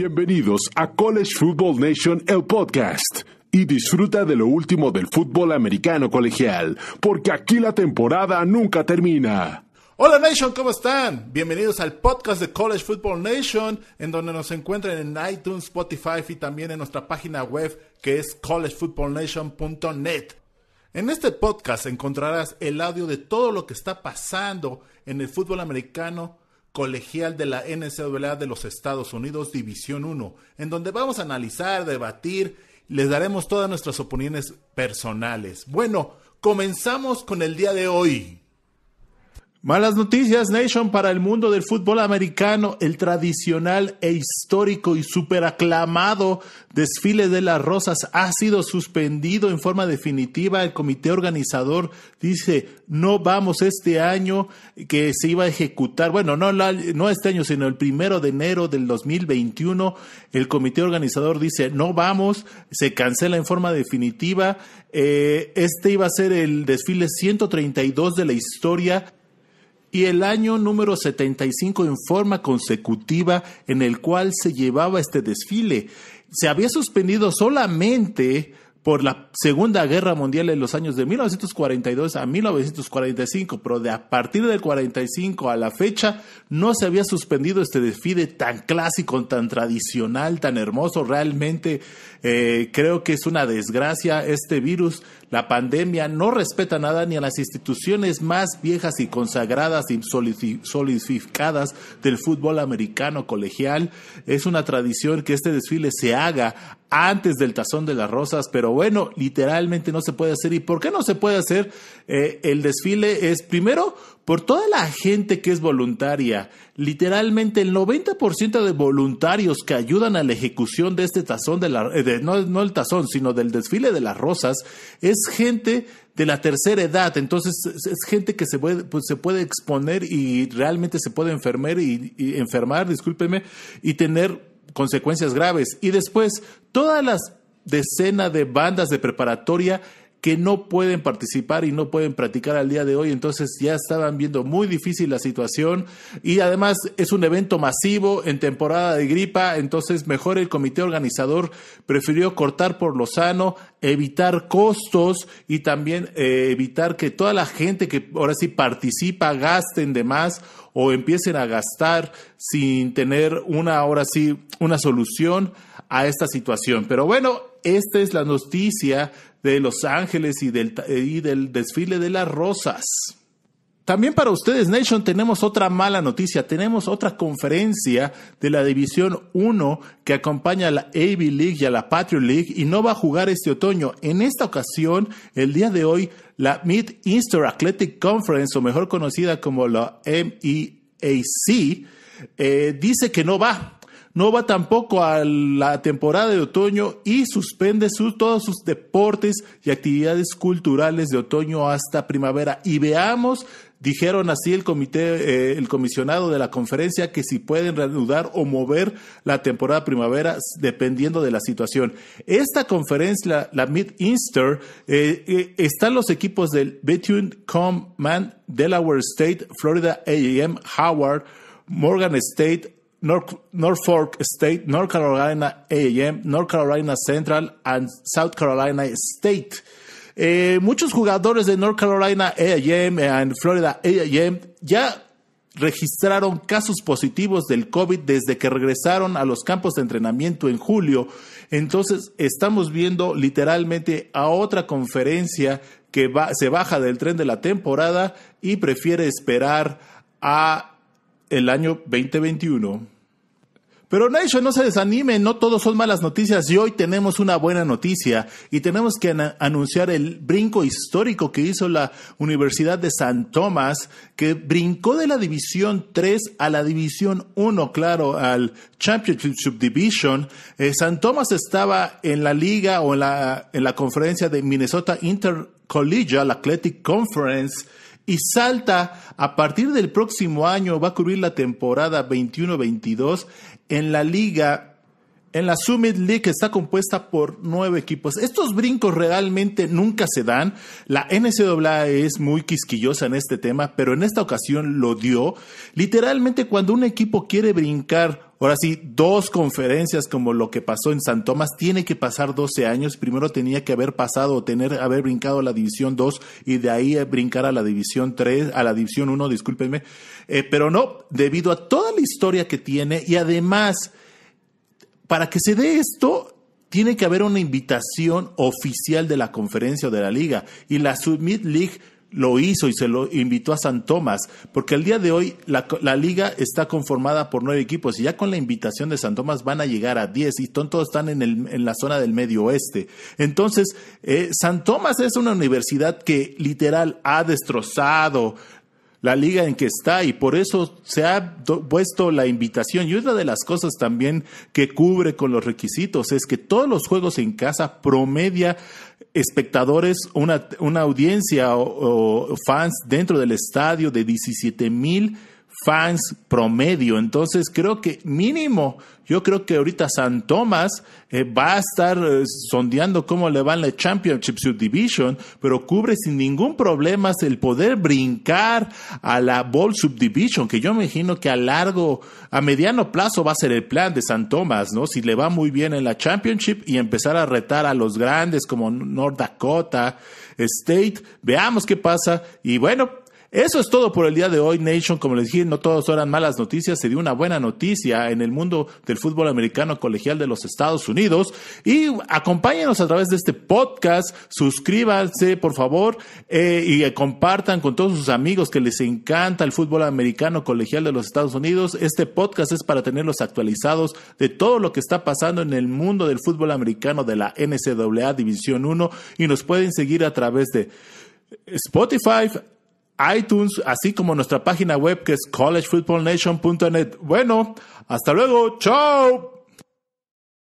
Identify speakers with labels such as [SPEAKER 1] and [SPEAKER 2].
[SPEAKER 1] Bienvenidos a College Football Nation, el podcast. Y disfruta de lo último del fútbol americano colegial, porque aquí la temporada nunca termina. Hola Nation, ¿cómo están? Bienvenidos al podcast de College Football Nation, en donde nos encuentran en iTunes, Spotify y también en nuestra página web que es collegefootballnation.net. En este podcast encontrarás el audio de todo lo que está pasando en el fútbol americano colegial de la NCAA de los Estados Unidos, División 1, en donde vamos a analizar, debatir, les daremos todas nuestras opiniones personales. Bueno, comenzamos con el día de hoy. Malas noticias, Nation, para el mundo del fútbol americano. El tradicional e histórico y superaclamado desfile de las rosas ha sido suspendido en forma definitiva. El comité organizador dice, no vamos este año que se iba a ejecutar. Bueno, no, no este año, sino el primero de enero del 2021. El comité organizador dice, no vamos, se cancela en forma definitiva. Eh, este iba a ser el desfile 132 de la historia y el año número 75 en forma consecutiva en el cual se llevaba este desfile. Se había suspendido solamente por la Segunda Guerra Mundial en los años de 1942 a 1945, pero de a partir del 45 a la fecha no se había suspendido este desfile tan clásico, tan tradicional, tan hermoso. Realmente eh, creo que es una desgracia este virus. La pandemia no respeta nada ni a las instituciones más viejas y consagradas y solidificadas del fútbol americano colegial. Es una tradición que este desfile se haga antes del tazón de las rosas, pero bueno, literalmente no se puede hacer. ¿Y por qué no se puede hacer? Eh, el desfile es primero por toda la gente que es voluntaria. Literalmente el 90% de voluntarios que ayudan a la ejecución de este tazón, de la, eh, de, no, no el tazón, sino del desfile de las rosas, es gente de la tercera edad. Entonces es gente que se puede, pues, se puede exponer y realmente se puede enfermer y enfermar, discúlpeme, y tener consecuencias graves. Y después, todas las decenas de bandas de preparatoria que no pueden participar y no pueden practicar al día de hoy, entonces ya estaban viendo muy difícil la situación y además es un evento masivo en temporada de gripa, entonces mejor el comité organizador prefirió cortar por lo sano, evitar costos y también eh, evitar que toda la gente que ahora sí participa gasten de más o empiecen a gastar sin tener una ahora sí una solución a esta situación. Pero bueno, esta es la noticia de Los Ángeles y del, del desfile de las rosas. También para ustedes, Nation, tenemos otra mala noticia. Tenemos otra conferencia de la División 1 que acompaña a la AB League y a la Patriot League y no va a jugar este otoño. En esta ocasión, el día de hoy, la Mid Easter Athletic Conference, o mejor conocida como la MEAC, eh, dice que no va no va tampoco a la temporada de otoño y suspende todos sus deportes y actividades culturales de otoño hasta primavera. Y veamos, dijeron así el comité, eh, el comisionado de la conferencia, que si pueden reanudar o mover la temporada primavera dependiendo de la situación. Esta conferencia, la, Mid-Easter, eh, eh, están los equipos del Bethune Command, Delaware State, Florida AM, Howard, Morgan State, North, Norfolk State, North Carolina AM, North Carolina Central and South Carolina State. Eh, muchos jugadores de North Carolina AM and Florida AM ya registraron casos positivos del COVID desde que regresaron a los campos de entrenamiento en julio. Entonces, estamos viendo literalmente a otra conferencia que se baja del tren de la temporada y prefiere esperar a el año 2021. Pero Nation, no se desanime, no todos son malas noticias y hoy tenemos una buena noticia y tenemos que anunciar el brinco histórico que hizo la Universidad de San Tomás, que brincó de la División 3 a la División 1, claro, al Championship Subdivision. Eh, San Tomás estaba en la liga o en la, en la conferencia de Minnesota Intercollegial Athletic Conference y Salta a partir del próximo año va a cubrir la temporada 21-22 en la Liga en la Summit League está compuesta por nueve equipos. Estos brincos realmente nunca se dan. La NCAA es muy quisquillosa en este tema, pero en esta ocasión lo dio. Literalmente cuando un equipo quiere brincar, ahora sí, dos conferencias como lo que pasó en San Tomás, tiene que pasar 12 años. Primero tenía que haber pasado o tener, haber brincado a la División 2 y de ahí brincar a la División 3, a la División 1, discúlpenme. Eh, pero no, debido a toda la historia que tiene y además para que se dé esto, tiene que haber una invitación oficial de la conferencia o de la liga. Y la Summit League lo hizo y se lo invitó a San Tomás, porque al día de hoy la, liga está conformada por nueve equipos y ya con la invitación de San Tomás van a llegar a diez y todos están en, la zona del medio oeste. Entonces, eh, San Tomás es una universidad que literal ha destrozado la liga en que está y por eso se ha puesto la invitación. Y una de las cosas también que cubre con los requisitos es que todos los juegos en casa promedia espectadores, una, audiencia o, o fans dentro del estadio de 17 mil fans promedio. Entonces creo que mínimo, yo creo que ahorita San Tomás eh, va a estar eh, sondeando cómo le va en la Championship Subdivision, pero cubre sin ningún problema el poder brincar a la Bowl Subdivision, que yo imagino que a largo, a mediano plazo va a ser el plan de San Tomás, ¿no? Si le va muy bien en la Championship y empezar a retar a los grandes como North Dakota State, veamos qué pasa. Y bueno, eso es todo por el día de hoy, Nation. Como les dije, no todos eran malas noticias. Se dio una buena noticia en el mundo del fútbol americano colegial de los Estados Unidos. Y acompáñenos a través de este podcast. Suscríbanse, por favor, eh, y compartan con todos sus amigos que les encanta el fútbol americano colegial de los Estados Unidos. Este podcast es para tenerlos actualizados de todo lo que está pasando en el mundo del fútbol americano de la NCAA División 1. Y nos pueden seguir a través de Spotify, iTunes, así como nuestra página web que es collegefootballnation.net. Bueno, hasta luego, chao.